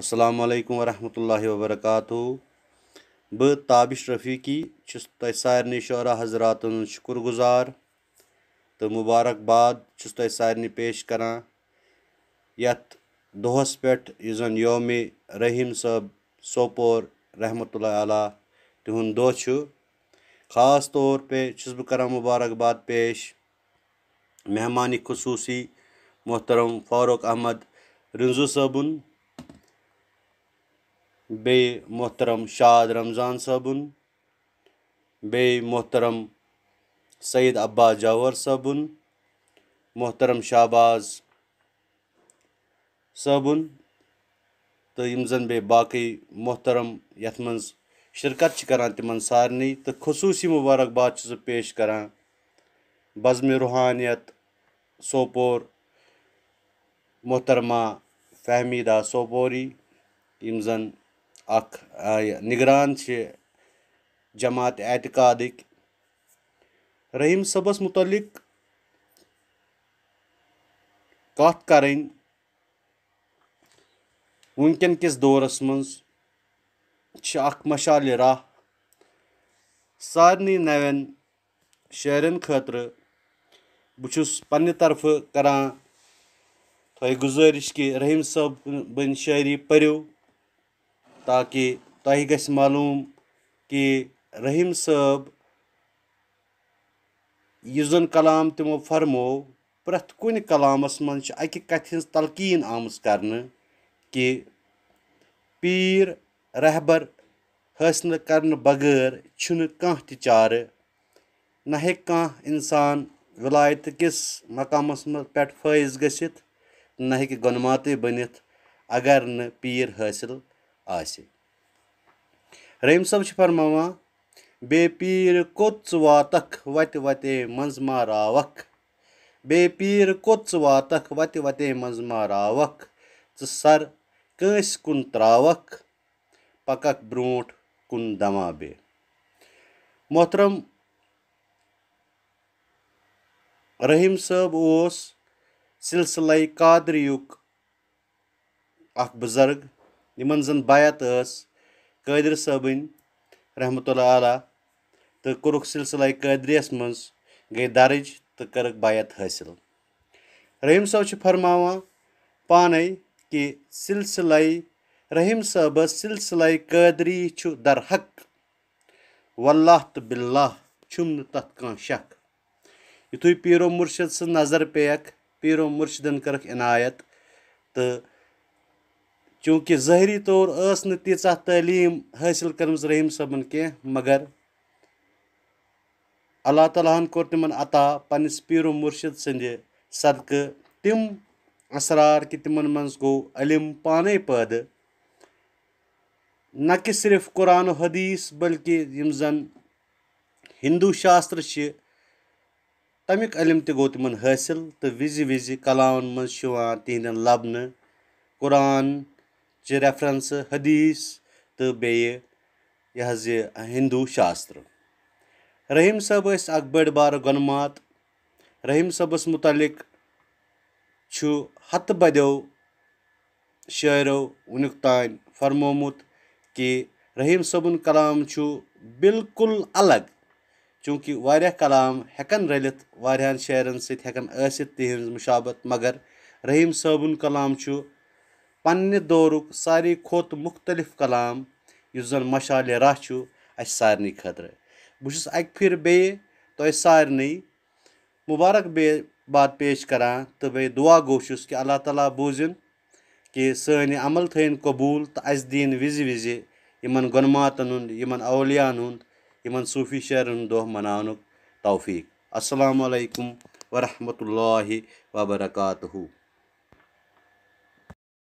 السلام علیکم ورحمۃ اللہ وبرکاتہ بہٕ تابِش رفیٖقی چھُس تۄہہِ سارنٕے شعرا حضراتَن ہُنٛد شُکُر گُزار تہٕ مُبارک باد چھُس تۄہہِ سارنٕے پیش کران یَتھ دۄہَس پٮ۪ٹھ یُس زَن یومہِ رحیٖم صٲب سوپور رحمتہ اللہ علیہ تِہُنٛد دۄہ چھُ خاص طور پے چھُس بہٕ کران مُبارک باد پیش مہمانہِ خصوٗصی محترم فاروق احمد رِنزوٗ صٲبُن بیٚیہِ محترم شاد رمضان صٲبُن بیٚیہِ محترم سعید عباس جاوَر صٲبُن محترم شاباز صٲبُن تہٕ یِم زَن بیٚیہِ باقٕے محترم یَتھ منٛز شِرکت چھِ کَران تِمَن سارنٕے تہٕ خصوٗصی مُبارکباد چھُ سُہ پیش کَران بزمِ روحانیت سوپور محترمہ فہمیٖدا سوپوری یِم زَن अख निगरान जमात एतिकादिक रहीम सबस मुतलिक कत कर वनकन किस दौरस मशाल राह सारे नवे शहर खतर पे तरफ कर गुजारिश कि रहीम सब बन शायरी पर्व ताकि तह ग मालूम कि रहीम सब युजन कलाम तमो फरमो प्रत कलाम कलामस अक कथ हज आम कर कि पीर रहबर हासिल कर बगैर छुन कह तार ना कह इंसान विलायत किस मकाम पे फायज ग ना बनित अगर न पीर हासिल آسہِ رحیٖم صٲب چھِ فرماوان بے پیٖر کوٚت ژٕ واتَکھ وَتہِ وَتے منٛز ما راوَکھ بے پیٖر کوٚت ژٕ واتَکھ وَتہِ وَتے منٛز ما راوَکھ ژٕ سَر کٲنٛسہِ کُن ترٛاوَکھ پَکَکھ برٛونٛٹھ کُن دَمابے محترم رحیٖم صٲب اوس سِلسِلَے قادرِیُک اَکھ بُزرٕگ یِمَن زَن بیعت ٲس قٲدِر صٲبٕنۍ رحمتہ اللہ علیہ تہٕ کوٚرُکھ سِلسِلَے قٲدرِیَس منٛز گٔے دَرٕج تہٕ کٔرٕکھ بیعت حٲصِل رحیٖم صٲب چھِ فرماوان پانَے کہِ سِلسِلَے رحیٖم صٲبَس سِلسِلَے قٲدری چھُ درحق واللہ تہٕ بِللہ چھُم نہٕ تَتھ کانٛہہ شک یُتھُے پیٖرو مُرشِد سٕنٛز نظر پیٚیَکھ پیٖرو مُرشِدَن کٔرٕکھ عنایت تہٕ चूँकि ظٲہری طور ٲس نہٕ تیٖژاہ تعلیٖم حٲصِل کٔرمٕژ رحیٖم صٲبَن کینٛہہ مگر اللہ تعالیٰ ہَن کوٚر تِمَن عطا پنٛنِس پیٖرو مُرشِد سٕنٛدِ صدقہٕ تِم اَثرار کہِ تِمَن منٛز گوٚو علم پانَے پٲدٕ نہ کہِ صرف قرآن و حدیٖث بٔلکہِ یِم زَن ہِندوٗ شاستر چھِ تَمیُک علم تہِ گوٚو تِمَن حٲصِل تہٕ وِزِ وِزِ کَلاوَن منٛز چھُ یِوان تِہِنٛدٮ۪ن لَبنہٕ قرآن چہِ ریفرَنسہٕ حدیٖث تہٕ بیٚیہِ یہِ حظ یہِ ہِندوٗ شاسترٕ رحیٖم صٲب ٲسۍ اَکھ بٔڑ بارٕ گۄنمات رحیٖم صٲبَس مُتعلِق چھُ ہَتہٕ بَدیو شٲعرو وٕنیُک تانۍ فرمومُت کہِ رحیٖم صٲبُن کلام چھُ بالکُل الگ چوٗنٛکہِ واریاہ کلام ہٮ۪کَن رٔلِتھ واریاہَن شٲعرَن سۭتۍ ہٮ۪کَن ٲسِتھ تِہِنٛز مُشابت مگر رحیٖم صٲبُن کلام چھُ پنٛنہِ دورُک ساروی کھۄتہٕ مُختلف کلام یُس زن مشعل راہ چھُ اسہِ سارنٕے خٲطرٕ بہٕ چھُس اکہِ پھِرِ بیٚیہِ تۄہہِ سارنٕے مُبارک باد پیش کران تہٕ بیٚیہِ دُعا گوٚو چھُس کہِ اللہ تعالیٰ بوٗزِن کہِ سٲنۍ عمل تھٲیِن قبوٗل تہٕ اسہِ دِیِن وِزِ وِزِ یِمن گۄنماتن ہُنٛد یِمن اولیاہن ہُنٛد یِمن صوٗفی شعرن ہُنٛد دۄہ مناونُک توفیٖق السلام علیکم ورحمتہ اللہ وبرکاتہُ